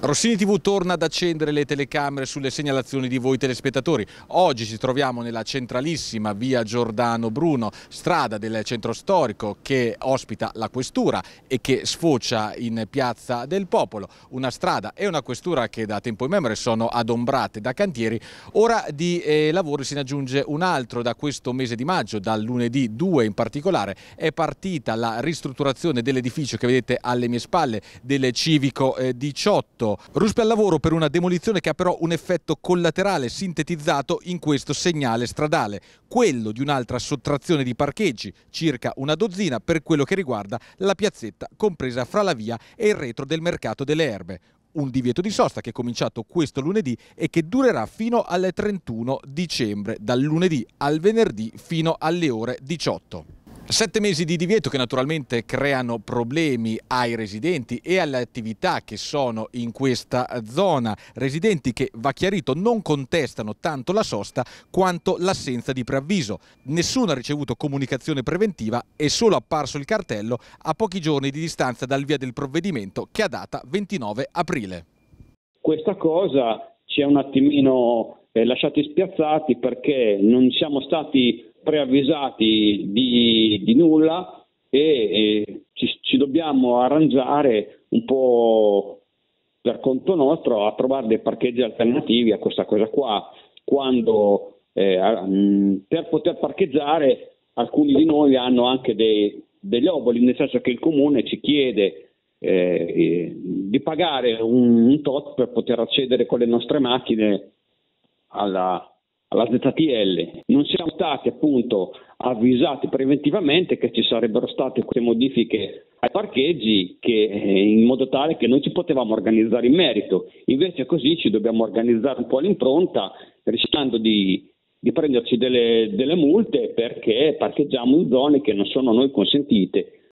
Rossini TV torna ad accendere le telecamere sulle segnalazioni di voi telespettatori. Oggi ci troviamo nella centralissima via Giordano Bruno, strada del centro storico che ospita la questura e che sfocia in piazza del popolo. Una strada e una questura che da tempo immemore sono adombrate da cantieri. Ora di eh, lavori se ne aggiunge un altro da questo mese di maggio, dal lunedì 2 in particolare. È partita la ristrutturazione dell'edificio che vedete alle mie spalle del civico eh, 18 tutto. Ruspe al lavoro per una demolizione che ha però un effetto collaterale sintetizzato in questo segnale stradale, quello di un'altra sottrazione di parcheggi, circa una dozzina per quello che riguarda la piazzetta compresa fra la via e il retro del mercato delle erbe un divieto di sosta che è cominciato questo lunedì e che durerà fino al 31 dicembre, dal lunedì al venerdì fino alle ore 18. Sette mesi di divieto che naturalmente creano problemi ai residenti e alle attività che sono in questa zona. Residenti che, va chiarito, non contestano tanto la sosta quanto l'assenza di preavviso. Nessuno ha ricevuto comunicazione preventiva e solo apparso il cartello a pochi giorni di distanza dal via del provvedimento che ha data 29 aprile. Questa cosa ci ha un attimino eh, lasciati spiazzati perché non siamo stati preavvisati di, di nulla e, e ci, ci, dobbiamo arrangiare un po' per conto nostro a trovare dei parcheggi alternativi a questa cosa qua, quando eh, mm, per poter parcheggiare alcuni di noi hanno anche dei, degli oboli, nel senso che il comune ci chiede eh, eh di pagare un, un, tot per poter accedere con le nostre macchine alla, la ZTL. Non siamo stati appunto avvisati preventivamente che ci sarebbero state queste modifiche ai parcheggi che, eh, in modo tale che non ci potevamo organizzare in merito. Invece così ci dobbiamo organizzare un po' all'impronta rischiando di, di prenderci delle, delle multe perché parcheggiamo in zone che non sono noi consentite.